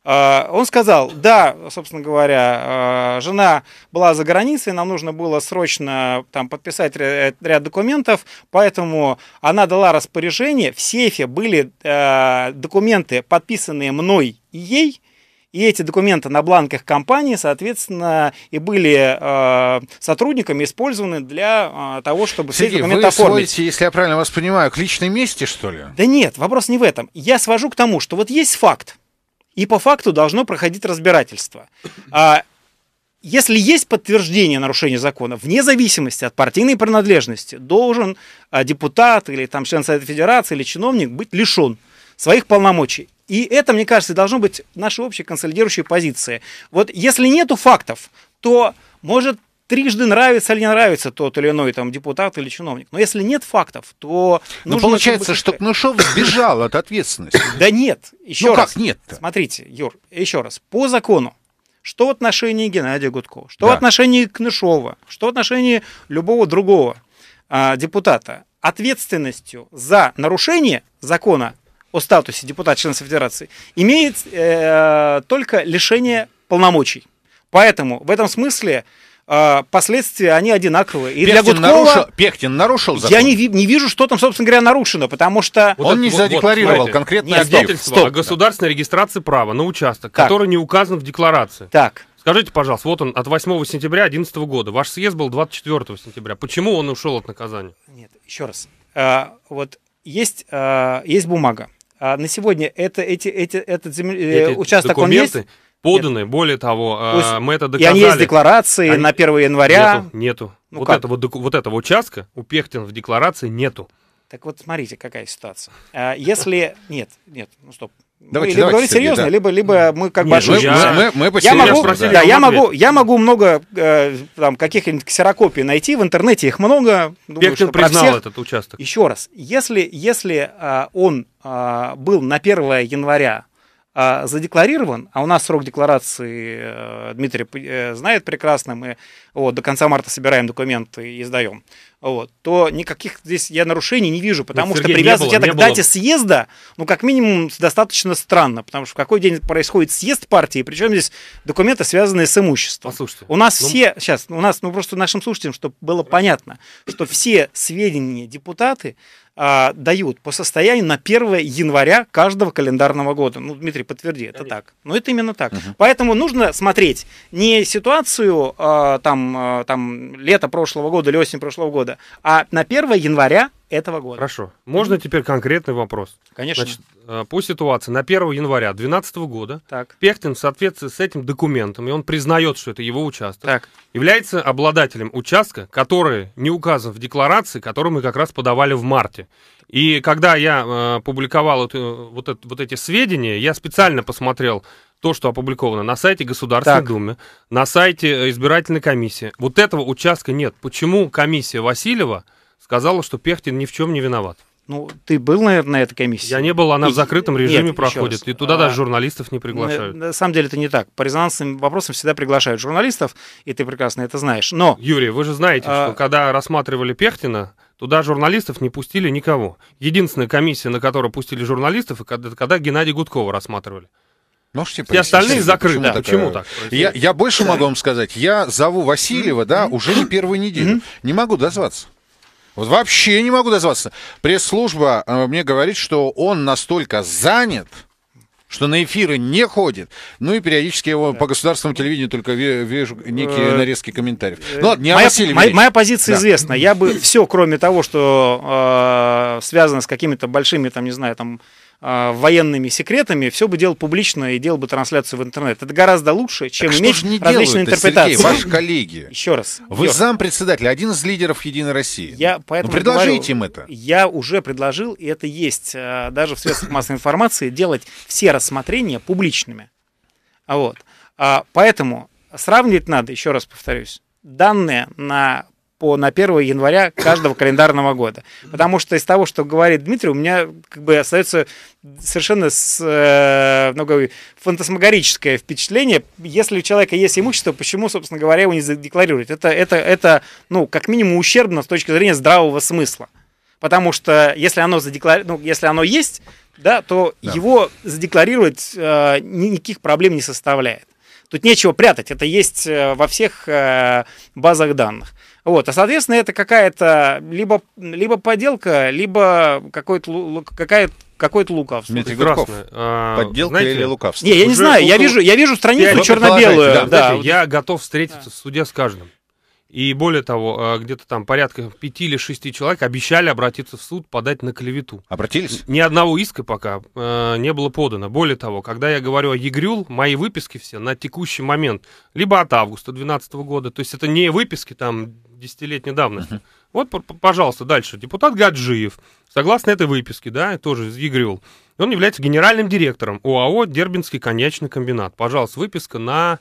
А, он сказал, да, собственно говоря, а, жена была за границей, нам нужно было срочно там, подписать э, ряд документов, поэтому она дала распоряжение, в сейфе были э, документы, подписанные мной и ей, и эти документы на бланках компании, соответственно, и были э, сотрудниками использованы для э, того, чтобы Сергей, все эти документы вы оформить. Сводите, если я правильно вас понимаю, к личной мести, что ли? Да нет, вопрос не в этом. Я свожу к тому, что вот есть факт, и по факту должно проходить разбирательство. А если есть подтверждение нарушения закона, вне зависимости от партийной принадлежности, должен а, депутат или там член Совета Федерации или чиновник быть лишен своих полномочий. И это, мне кажется, должно быть нашей общей консолидирующей позиции. Вот если нету фактов, то может трижды нравится или не нравится тот или иной там депутат или чиновник. Но если нет фактов, то... Ну, получается, что Кнышов сбежал от ответственности. Да нет, еще ну, раз. как нет -то? Смотрите, Юр, еще раз. По закону, что в отношении Геннадия Гудкова, что да. в отношении Кнышова, что в отношении любого другого а, депутата, ответственностью за нарушение закона о статусе депутата члена Федерации имеет э, только лишение полномочий. Поэтому в этом смысле а, последствия, они одинаковые. И Пехтин для Гудкова... Нарушил, Пехтин нарушил закон. Я не, не вижу, что там, собственно говоря, нарушено, потому что... Вот он это, не вот, задекларировал вот, конкретно не свидетельство Стоп. о государственной регистрации права на участок, так. который не указан в декларации. Так. Скажите, пожалуйста, вот он от 8 сентября 2011 года. Ваш съезд был 24 сентября. Почему он ушел от наказания? Нет, еще раз. А, вот есть, а, есть бумага. А на сегодня это, эти, эти, этот земель, э, эти участок документы, он есть поданы. Нет. Более того, а, есть, мы это доказали. И они есть декларации они... на 1 января? Нету, нету. Ну вот, этого, вот этого участка у Пехтина в декларации нету. Так вот, смотрите, какая ситуация. А, если... <laughs> Нет, нет, ну стоп. Давайте, либо говорить серьезно, да. либо, либо мы как бы ошибся. Я, мы, мы, мы я, могу, спросили, да, я, могу, я могу много э, там, каких-нибудь ксерокопий найти, в интернете их много. Думаю, что признал всех. этот участок. Еще раз, если, если э, он э, был на 1 января а, задекларирован, а у нас срок декларации э, Дмитрий э, знает прекрасно, мы вот, до конца марта собираем документы и сдаем, вот, то никаких здесь я нарушений не вижу, потому Сергей, что привязывать было, это к было. дате съезда, ну, как минимум, достаточно странно, потому что в какой день происходит съезд партии, причем здесь документы, связанные с имуществом. Послушайте. У нас ну... все, сейчас, у нас, ну, просто нашим слушателям, чтобы было понятно, что все сведения депутаты а, дают по состоянию на 1 января каждого календарного года. Ну, Дмитрий, подтверди, это Конечно. так. Но ну, это именно так. Угу. Поэтому нужно смотреть не ситуацию а, там, а, там лета прошлого года или осень прошлого года, а на 1 января этого года. Хорошо. Можно mm-hmm. теперь конкретный вопрос? Конечно. Значит, э, по ситуации, на 1 января 2012 года так. Пехтин в соответствии с этим документом, и он признает, что это его участок, так. является обладателем участка, который не указан в декларации, которую мы как раз подавали в марте. И когда я э, публиковал эту, э, вот, это, вот эти сведения, я специально посмотрел то, что опубликовано на сайте Государственной так. Думы, на сайте э, избирательной комиссии. Вот этого участка нет. Почему комиссия Васильева сказала, что Пехтин ни в чем не виноват. Ну, ты был, наверное, на этой комиссии? Я не был, она и... в закрытом режиме Нет, проходит, и туда а... даже журналистов не приглашают. На, на самом деле это не так. По резонансным вопросам всегда приглашают журналистов, и ты прекрасно это знаешь. Но... Юрий, вы же знаете, а... что когда рассматривали Пехтина, туда журналистов не пустили никого. Единственная комиссия, на которую пустили журналистов, это когда Геннадий Гудкова рассматривали. Можете ну, Все остальные закрыты. Почему, да. так, почему так? Я, я больше могу вам сказать. Я зову Васильева, да, уже не первую неделю. Не могу дозваться. Вот вообще не могу дозваться. Пресс-служба э, мне говорит, что он настолько занят, что на эфиры не ходит. Ну и периодически его да. по государственному телевидению только вижу некие э, нарезки комментариев. Э, ну ладно, не моя, моя, моя позиция да. известна. Я бы все, кроме того, что э, связано с какими-то большими, там, не знаю, там а, военными секретами, все бы делал публично и делал бы трансляцию в интернет. Это гораздо лучше, чем так иметь что же не различные интерпретации. Сергей, <laughs> ваши коллеги. Еще раз. Вы Георг. зам председатель, один из лидеров Единой России. Я ну, поэтому ну, предложите говорю, им это. Я уже предложил, и это есть а, даже в средствах массовой информации, делать все рассмотрения публичными. Вот. А, поэтому сравнивать надо, еще раз повторюсь, данные на по, на 1 января каждого календарного года. Потому что из того, что говорит Дмитрий, у меня как бы остается совершенно с, э, ну, фантасмагорическое впечатление. Если у человека есть имущество, почему, собственно говоря, его не задекларировать? Это, это, это ну, как минимум ущербно с точки зрения здравого смысла. Потому что если оно, задеклари... ну, если оно есть, да, то да. его задекларировать э, никаких проблем не составляет. Тут нечего прятать, это есть э, во всех э, базах данных. Вот, а соответственно это какая-то либо, либо поделка, либо какой-то, какая-то какой то лукавство. Дмитрий Гурков. А, подделка Знаете, или лукавство? Не, я не знаю. Я вижу, я вижу страницу черно-белую. Да, да. Знаете, вот... Я готов встретиться в суде с каждым. И более того, э, где-то там порядка пяти или шести человек обещали обратиться в суд, подать на клевету. Обратились? Ни одного иска пока э, не было подано. Более того, когда я говорю о Егрюл, мои выписки все на текущий момент, либо от августа 2012 года, то есть это не выписки там десятилетней давности. Uh-huh. Вот, пожалуйста, дальше. Депутат Гаджиев, согласно этой выписке, да, тоже из Егрюл, он является генеральным директором ОАО «Дербинский коньячный комбинат». Пожалуйста, выписка на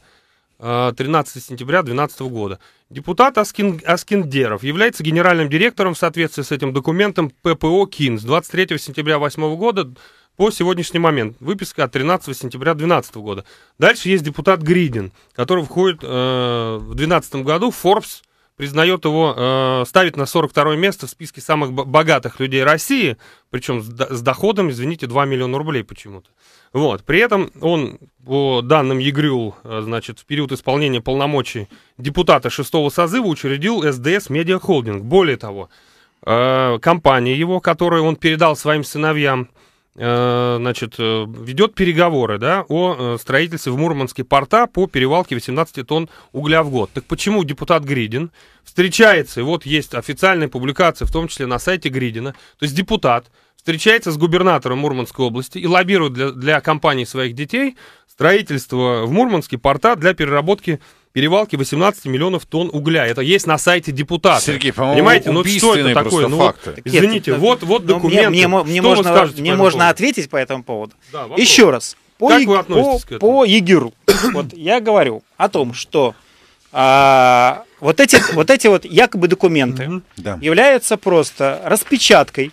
13 э, сентября 2012 года. Депутат Аскин, Аскиндеров является генеральным директором в соответствии с этим документом ППО КИН с 23 сентября 2008 года по сегодняшний момент. Выписка от 13 сентября 2012 года. Дальше есть депутат Гридин, который входит э, в 2012 году Forbes, признает его, э, ставит на 42 место в списке самых богатых людей России, причем с, с доходом, извините, 2 миллиона рублей почему-то. Вот. При этом он, по данным ЕГРЮЛ, э, значит, в период исполнения полномочий депутата шестого созыва учредил СДС Медиа Холдинг. Более того, э, компания его, которую он передал своим сыновьям, э, значит, ведет переговоры да, о строительстве в Мурманске порта по перевалке 18 тонн угля в год. Так почему депутат Гридин встречается, и вот есть официальная публикация, в том числе на сайте Гридина, то есть депутат, встречается с губернатором Мурманской области и лоббирует для, для компании своих детей строительство в Мурманске порта для переработки перевалки 18 миллионов тонн угля. Это есть на сайте депутата. Сергей, по-моему, Понимаете, ну что это такое? Ну, вот, извините, это, ну, вот, вот ну, документы. Мне, мне, мне что можно, мне по можно ответить по этому поводу. Да, Еще раз. По, как вы по, к этому? По ЕГИРу. <coughs> вот я говорю о том, что а, вот, эти, вот эти вот якобы документы являются просто распечаткой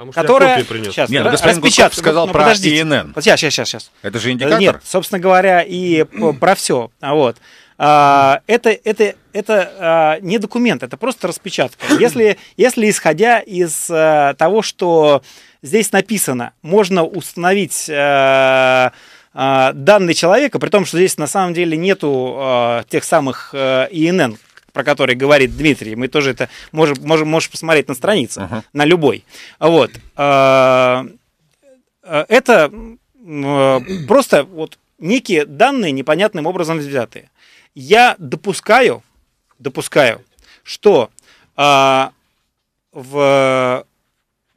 Потому что которая... сейчас, Нет, ну, господин Гудков сказал ну, про подождите. ИНН. Сейчас, сейчас, сейчас, сейчас. Это же э, индикатор? Нет, собственно говоря, и про все. А вот. А, это, это, это а, не документ, это просто распечатка. <coughs> Если, если исходя из а, того, что здесь написано, можно установить а, данные человека, при том, что здесь на самом деле нету а, тех самых а, ИНН, про который говорит Дмитрий, мы тоже это можем, можем, можешь посмотреть на странице, uh-huh. на любой. Вот. А, а, это а, просто вот некие данные непонятным образом взятые. Я допускаю, допускаю, что в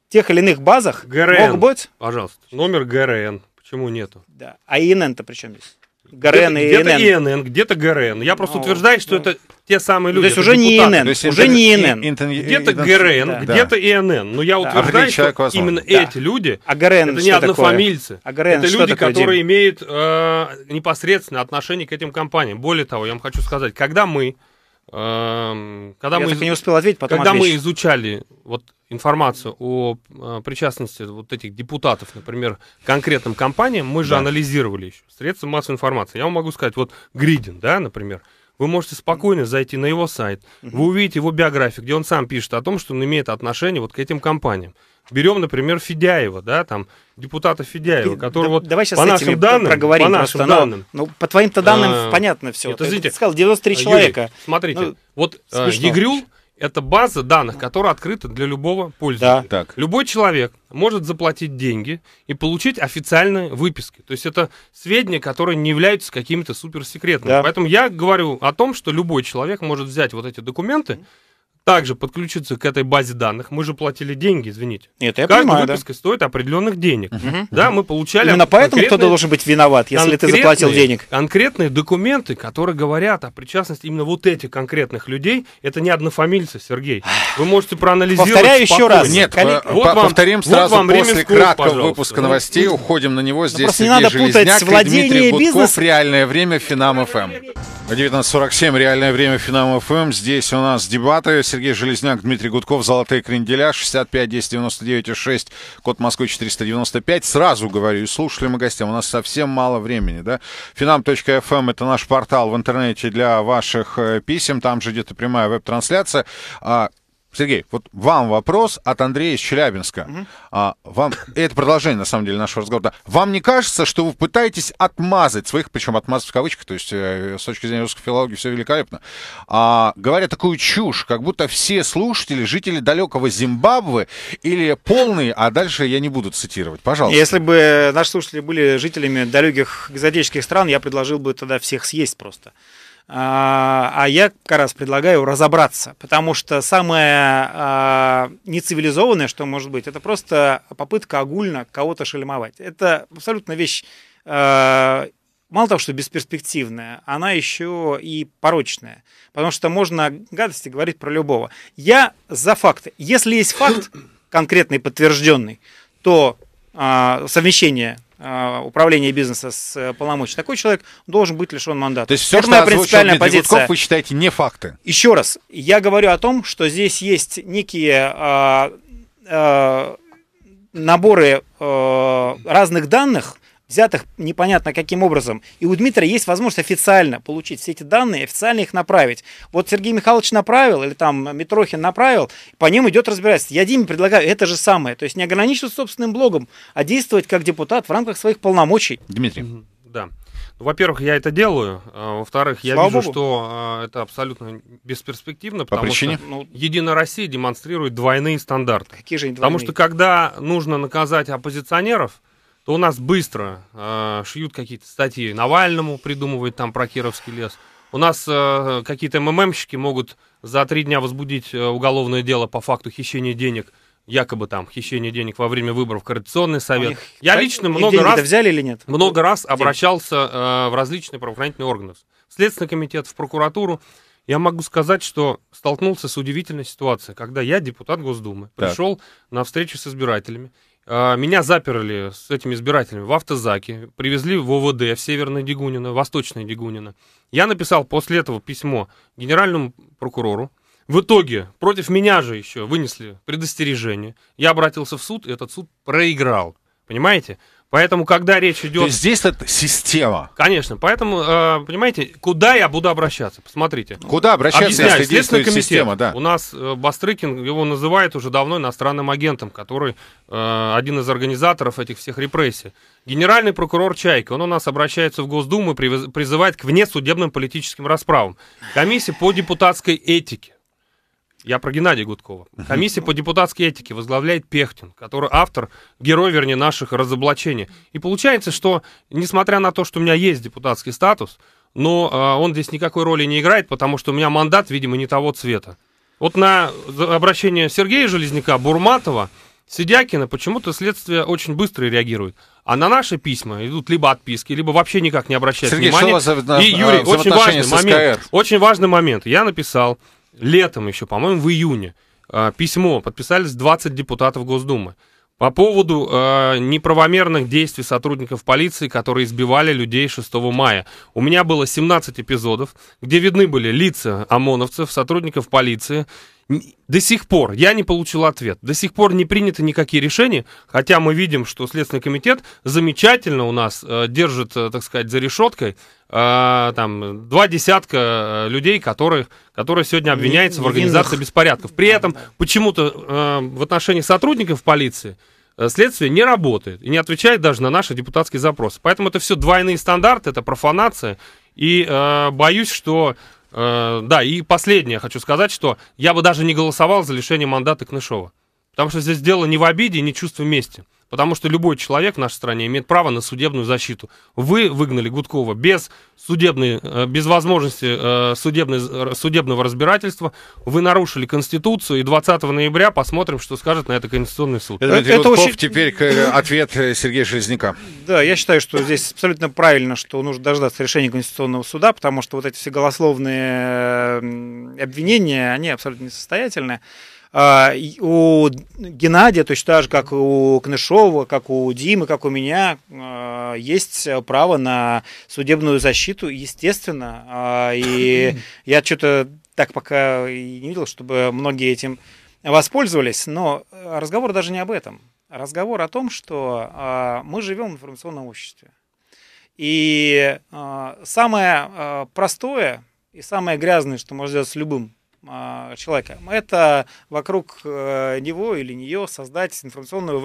тех или иных базах ГРН, мог быть... Пожалуйста, номер ГРН. Почему нету? Да. А ИНН-то при чем здесь? Гарен где и Где-то ИНН, где-то ГРН Я просто ну, утверждаю, что это те самые люди. То есть уже не ИНН, уже не ИНН. Где-то ГРН, где-то ИНН. Но я утверждаю, что именно эти люди, а это не однофамильцы. А это люди, которые имеют э, непосредственное отношение к этим компаниям. Более того, я вам хочу сказать, когда мы Эм, когда Я мы, не успел ответить, потом Когда отвечу. мы изучали вот информацию о э, причастности вот этих депутатов, например, к конкретным компаниям, мы же да. анализировали еще средства массовой информации. Я вам могу сказать, вот Гридин, да, например, вы можете спокойно зайти на его сайт, вы увидите его биографию, где он сам пишет о том, что он имеет отношение вот к этим компаниям. Берем, например, Федяева, да, там, депутата Федяева, который да, вот давай сейчас по нашим данным, проговорим по нашим данным. Ну, по твоим-то данным а, понятно все. Это, ты, извините, ты сказал 93 Юрий, человека. Ну, смотрите, ну, вот э, Егрюл это база данных, которая открыта для любого пользователя. Да. Так. Любой человек может заплатить деньги и получить официальные выписки. То есть это сведения, которые не являются какими-то суперсекретными. Да. Поэтому я говорю о том, что любой человек может взять вот эти документы, также подключиться к этой базе данных. Мы же платили деньги, извините. Это я Каждая понимаю, выписка да. стоит определенных денег. Угу. Да, мы получали... Именно поэтому кто должен быть виноват, если ты заплатил денег? Конкретные документы, которые говорят о причастности именно вот этих конкретных людей, это не однофамильцы, Сергей. Вы можете проанализировать Повторяю спокойно. еще раз. Нет, Коллег... вот по вам, повторим сразу вот вам после краткого выпуска новостей. Уходим на него. Здесь Просто Сергей не надо путать и Дмитрий Будков. Реальное время. Финам ФМ. Эм. 19.47. Реальное время. Финам ФМ. Эм. Здесь у нас дебаты. Сергей Железняк, Дмитрий Гудков, «Золотые кренделя», 65 10 99 6, код Москвы 495. Сразу говорю и слушателям и гостям, у нас совсем мало времени, да? Финам.фм эм — это наш портал в интернете для ваших э, писем, там же где-то прямая веб-трансляция. А Сергей, вот вам вопрос от Андрея из Челябинска. Угу. А, вам, это продолжение, на самом деле, нашего разговора. Вам не кажется, что вы пытаетесь отмазать своих, причем отмазать в кавычках, то есть э, с точки зрения русской филологии все великолепно, а, говоря такую чушь, как будто все слушатели, жители далекого Зимбабве или полные, а дальше я не буду цитировать, пожалуйста. Если бы наши слушатели были жителями далеких экзотических стран, я предложил бы тогда всех съесть просто. А, а я как раз предлагаю разобраться, потому что самое а, нецивилизованное, что может быть, это просто попытка огульно кого-то шельмовать. Это абсолютно вещь а, мало того, что бесперспективная, она еще и порочная. Потому что можно гадости говорить про любого. Я за факты. Если есть факт конкретный, подтвержденный, то а, совмещение а, управления бизнеса с э, полномочий, такой человек должен быть лишен мандата. То есть все, Это моя принципиальная позиция. вы считаете не факты? Еще раз, я говорю о том, что здесь есть некие а, а, наборы а, разных данных, взятых непонятно каким образом. И у Дмитрия есть возможность официально получить все эти данные, официально их направить. Вот Сергей Михайлович направил, или там Митрохин направил, по ним идет разбирательство. Я Диме предлагаю это же самое. То есть не ограничиваться собственным блогом, а действовать как депутат в рамках своих полномочий. Дмитрий. Да. Ну, во-первых, я это делаю. А, во-вторых, я Слава вижу, Богу. что а, это абсолютно бесперспективно, потому По причине? что ну, Единая Россия демонстрирует двойные стандарты. Какие же они двойные? Потому что когда нужно наказать оппозиционеров, то у нас быстро э, шьют какие-то статьи Навальному, придумывают там про Кировский лес. У нас э, какие-то МММщики могут за три дня возбудить э, уголовное дело по факту хищения денег, якобы там хищение денег во время выборов коррекционный а совет. Них, Я лично много раз взяли или нет? Много раз обращался э, в различные правоохранительные органы, в Следственный комитет, в прокуратуру. Я могу сказать, что столкнулся с удивительной ситуацией, когда я, депутат Госдумы, пришел так. на встречу с избирателями, а, меня заперли с этими избирателями в автозаке, привезли в ОВД, в Северное Дегунино, Восточное Дегунино. Я написал после этого письмо генеральному прокурору. В итоге против меня же еще вынесли предостережение. Я обратился в суд, и этот суд проиграл. Понимаете? Поэтому, когда речь идет... То есть здесь это система. Конечно. Поэтому, э, понимаете, куда я буду обращаться? Посмотрите. Куда обращаться, Объясняю. если действует комитет. система, да. У нас э, Бастрыкин, его называют уже давно иностранным агентом, который э, один из организаторов этих всех репрессий. Генеральный прокурор Чайка, он у нас обращается в Госдуму и призывает к внесудебным политическим расправам. Комиссия по депутатской этике. Я про Геннадия Гудкова. Комиссия по депутатской этике возглавляет Пехтин, который автор, герой, вернее, наших разоблачений. И получается, что, несмотря на то, что у меня есть депутатский статус, но а, он здесь никакой роли не играет, потому что у меня мандат, видимо, не того цвета. Вот на обращение Сергея Железняка, Бурматова, Сидякина, почему-то следствие очень быстро реагирует. А на наши письма идут либо отписки, либо вообще никак не обращают Сергей, внимания. Что вас за, И, Юрий, а, очень важный момент. Очень важный момент. Я написал летом еще, по-моему, в июне, э, письмо, подписались 20 депутатов Госдумы по поводу э, неправомерных действий сотрудников полиции, которые избивали людей 6 мая. У меня было 17 эпизодов, где видны были лица ОМОНовцев, сотрудников полиции, до сих пор я не получил ответ. До сих пор не приняты никакие решения, хотя мы видим, что Следственный комитет замечательно у нас э, держит, э, так сказать, за решеткой э, там, два десятка э, людей, которые, которые сегодня обвиняются в организации беспорядков. При этом почему-то э, в отношении сотрудников полиции э, следствие не работает и не отвечает даже на наши депутатские запросы. Поэтому это все двойные стандарты, это профанация. И э, боюсь, что Э, да, и последнее хочу сказать, что я бы даже не голосовал за лишение мандата Кнышова. Потому что здесь дело не в обиде, не чувство мести. Потому что любой человек в нашей стране имеет право на судебную защиту. Вы выгнали Гудкова без судебной, э, без возможности э, судебной, э, судебного разбирательства. Вы нарушили Конституцию, и 20 ноября посмотрим, что скажет на это Конституционный суд. Это, это Гудков очень... теперь ответ Сергея Железняка. Да, я считаю, что здесь абсолютно правильно, что нужно дождаться решения Конституционного суда, потому что вот эти все голословные обвинения, они абсолютно несостоятельны. А, у Геннадия, точно так же, как у Кнышова, как у Димы, как у меня, а, есть право на судебную защиту, естественно. А, и <laughs> я что-то так пока и не видел, чтобы многие этим воспользовались. Но разговор даже не об этом. Разговор о том, что мы живем в информационном обществе. И самое простое и самое грязное, что можно сделать с любым а, человека. Это вокруг э, него или нее создать информационную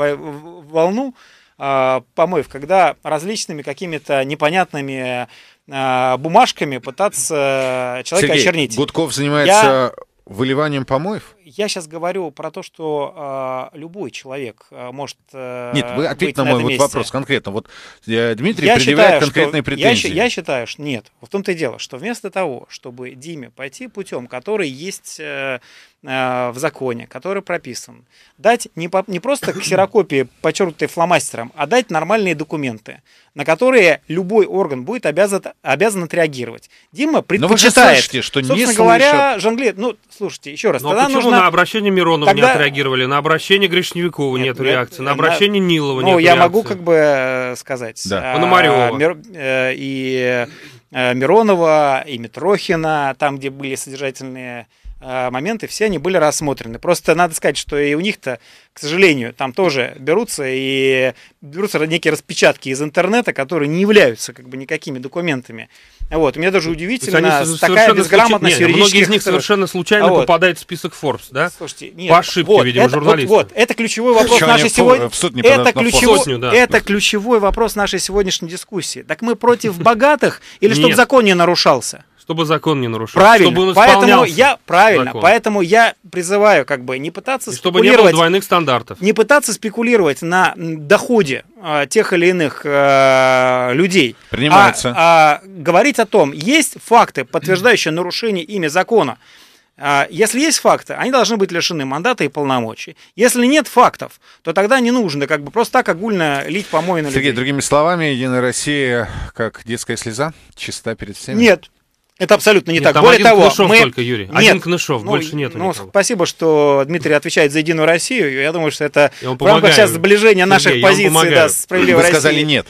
волну, а, помыв, когда различными какими-то непонятными а, бумажками пытаться э, человека Сергей, очернить. Гудков занимается Я... выливанием помоев? я сейчас говорю про то, что э, любой человек а, может э, Нет, вы ответьте на мой вот вопрос конкретно. Вот э, Дмитрий я предъявляет считаю, конкретные что, претензии. Я, я считаю, что нет. В том-то и дело, что вместо того, чтобы Диме пойти путем, который есть э, э, в законе, который прописан, дать не, по, не просто <coughs> ксерокопии, подчеркнутые фломастером, а дать нормальные документы, на которые любой орган будет обязан, обязан отреагировать. Дима предпочитает... Но вы же слышите, что не говоря, слышат. жонглирует... Ну, слушайте, еще раз, Но ну, а тогда нужно на обращение Миронова тогда... не отреагировали, на обращение Гришневикова нет, нет реакции, на обращение на... Нилова ну, нет я могу как бы э, сказать. Да. Э, Пономарева. А, Мир... Э, и Миронова, и Митрохина, там, где были содержательные Э, моменты, все они были рассмотрены. Просто надо сказать, что и у них-то, к сожалению, там тоже берутся и берутся некие распечатки из интернета, которые не являются как бы никакими документами. Вот. Мне даже удивительно они такая безграмотность случай... Нет, Многие из них совершенно случайно вот. попадают в список Forbes, да? Слушайте, нет, По ошибке, вот, видимо, это, журналистов. Вот, вот, это ключевой вопрос нашей сегодня... Это, ключево... сотню, да. это ключевой вопрос нашей сегодняшней дискуссии. Так мы против богатых или чтобы закон не нарушался? Чтобы закон не нарушал. Правильно. Чтобы он поэтому я правильно. Закон. Поэтому я призываю как бы не пытаться и чтобы не было двойных стандартов. Не пытаться спекулировать на доходе э, тех или иных э, людей. Принимается. А, а говорить о том, есть факты, подтверждающие нарушение ими закона. А, если есть факты, они должны быть лишены мандата и полномочий. Если нет фактов, то тогда не нужно как бы просто так огульно лить помой на Сергей, другими словами, Единая Россия как детская слеза, чиста перед всеми? Нет, это абсолютно не нет, так. Более один того, Кнышов мы... только, Юрий. Нет, один Кнышов, ну, больше нет. Ну, спасибо, что Дмитрий отвечает за Единую Россию. Я думаю, что это помогаю, сейчас сближение наших Сергей, позиций да, справедливой России. Вы сказали нет.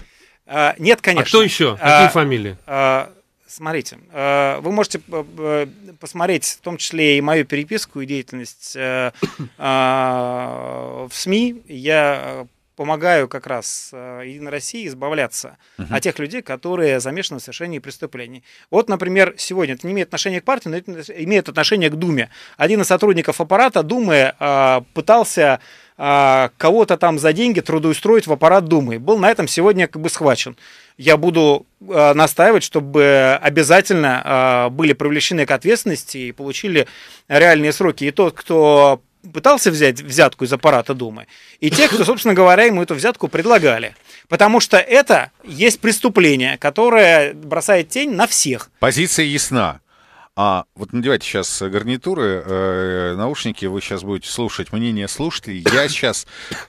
А, нет, конечно. А кто еще? А, Какие а, фамилии? А, смотрите, а, вы можете э, э, посмотреть в том числе и мою переписку и деятельность э, а, в СМИ. Я помогаю как раз Единой э, России избавляться угу. от тех людей, которые замешаны в совершении преступлений. Вот, например, сегодня это не имеет отношения к партии, но это имеет отношение к Думе. Один из сотрудников аппарата Думы э, пытался э, кого-то там за деньги трудоустроить в аппарат Думы. Был на этом сегодня как бы схвачен. Я буду э, настаивать, чтобы обязательно э, были привлечены к ответственности и получили реальные сроки. И тот, кто пытался взять взятку из аппарата Думы, и тех, кто, собственно говоря, ему эту взятку предлагали. Потому что это есть преступление, которое бросает тень на всех. Позиция ясна. А вот надевайте сейчас гарнитуры, э, наушники, вы сейчас будете слушать мнение слушателей. Я сейчас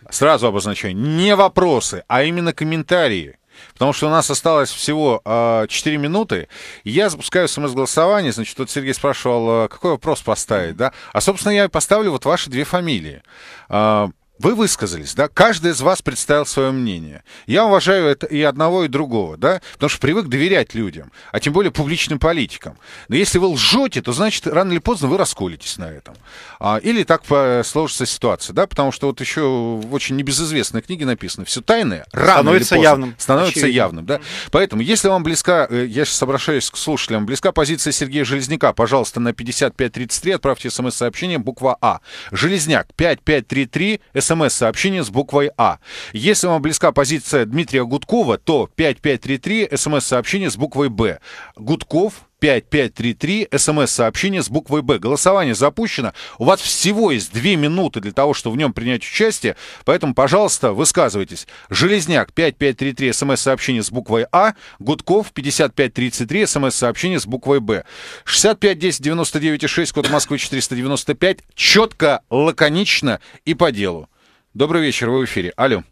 сразу обозначаю не вопросы, а именно комментарии потому что у нас осталось всего э, а, 4 минуты. Я запускаю смс-голосование, значит, вот Сергей спрашивал, а, какой вопрос поставить, да? А, собственно, я поставлю вот ваши две фамилии. А, вы высказались, да? Каждый из вас представил свое мнение. Я уважаю это и одного, и другого, да? Потому что привык доверять людям, а тем более публичным политикам. Но если вы лжете, то значит, рано или поздно вы расколитесь на этом. А, или так сложится ситуация, да? Потому что вот еще в очень небезызвестной книге написано, все тайное рано становится или явным. становится Очевидно. явным, да? Поэтому, если вам близка, э, я сейчас обращаюсь к слушателям, близка позиция Сергея Железняка, пожалуйста, на 5533 отправьте смс-сообщение, буква А. Железняк, 5533, смс-сообщение с буквой «А». Если вам близка позиция Дмитрия Гудкова, то 5533 смс-сообщение с буквой «Б». Гудков 5533, смс-сообщение с буквой «Б». Голосование запущено. У вас всего есть две минуты для того, чтобы в нем принять участие, поэтому, пожалуйста, высказывайтесь. Железняк 5533, смс-сообщение с буквой «А». Гудков 5533, смс-сообщение с буквой «Б». 6510 99 код Москвы 495. Четко, лаконично и по делу. Добрый вечер, вы в эфире. Алло.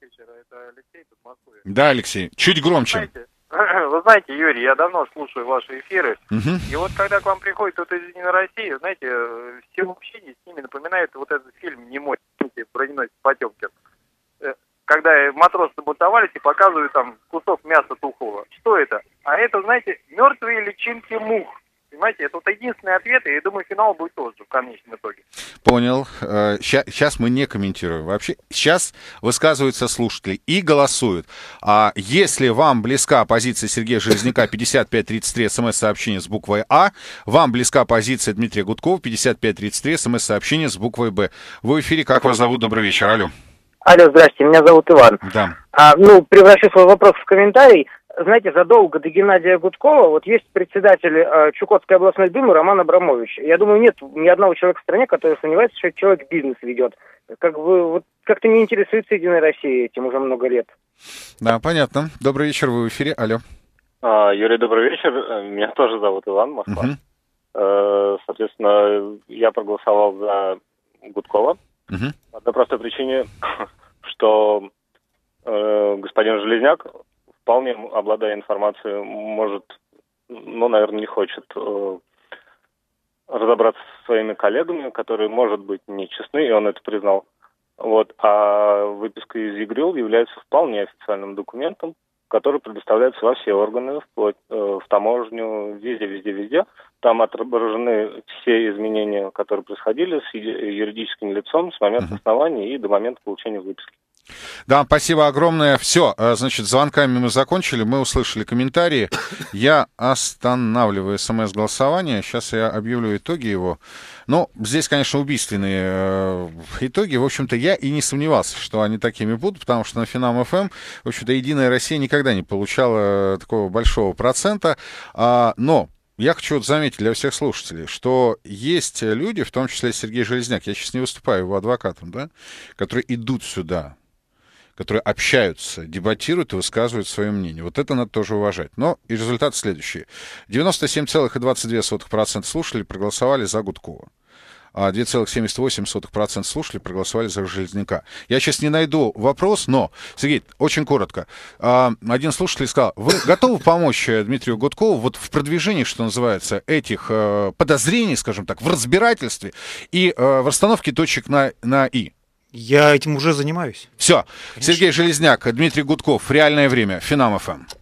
А Алексей, да, Алексей, чуть громче. Вы знаете, <clears throat> вы знаете, Юрий, я давно слушаю ваши эфиры, угу. и вот когда к вам приходит кто-то из «Единой России», знаете, э, все общение с ними напоминает вот этот фильм «Немой», «Броненосец Потемкин» э, когда матросы бунтовались и показывают там кусок мяса тухлого. Что это? А это, знаете, мертвые личинки мух. Понимаете, это вот единственный ответ, и я думаю, финал будет тоже в конечном итоге. Понял. Сейчас э, мы не комментируем вообще. Сейчас высказываются слушатели и голосуют. А если вам близка позиция Сергея Железняка 5533 смс-сообщение с буквой А, вам близка позиция Дмитрия Гудкова 5533 смс-сообщение с буквой Б. в эфире, как вас зовут? Добрый вечер, алло. Алло, здрасте, меня зовут Иван. Да. А, ну, превращу свой вопрос в комментарий знаете, задолго до Геннадия Гудкова, вот есть председатель э, Чукотской областной думы Роман Абрамович. Я думаю, нет ни одного человека в стране, который сомневается, что человек бизнес ведет. Как бы вот как-то не интересуется Единой Россией этим уже много лет. Да, понятно. Добрый вечер, вы в эфире. Алло. А, Юрий, добрый вечер. Э, меня тоже зовут Иван Москва. Угу. Э, соответственно, я проголосовал за Гудкова. Угу. По одной простой причине, <coughs> что э, господин Железняк вполне обладая информацией, может, ну, наверное, не хочет э, разобраться со своими коллегами, которые, может быть, нечестны, и он это признал. Вот. А выписка из ЕГРЮЛ является вполне официальным документом, который предоставляется во все органы, вплоть э, в таможню, везде, везде, везде. Там отображены все изменения, которые происходили с юридическим лицом с момента основания и до момента получения выписки. Да, спасибо огромное. Все, э, значит, звонками мы закончили, мы услышали комментарии. <coughs> Я останавливаю смс-голосование. Сейчас я объявлю итоги его. Но ну, здесь, конечно, убийственные э, итоги. В общем-то, я и не сомневался, что они такими будут, потому что на финал ФМ, эм, в общем-то, Единая Россия никогда не получала э, такого большого процента. А, но я хочу вот заметить для всех слушателей, что есть люди, в том числе Сергей Железняк, я сейчас не выступаю его адвокатом, да, которые идут сюда которые общаются, дебатируют и высказывают свое мнение. Вот это надо тоже уважать. Но и результат следующий: 97,22% слушали, проголосовали за Гудкова. а 2,78% слушали, проголосовали за Железняка. Я сейчас не найду вопрос, но, Сергей, очень коротко. А, один слушатель сказал, вы готовы помочь э, Дмитрию Гудкову вот в продвижении, что называется, этих э, подозрений, скажем так, в разбирательстве и э, в расстановке точек на, на «и»? Я этим уже занимаюсь. Все. Конечно. Сергей Железняк, Дмитрий Гудков. Реальное время. Финам ФМ.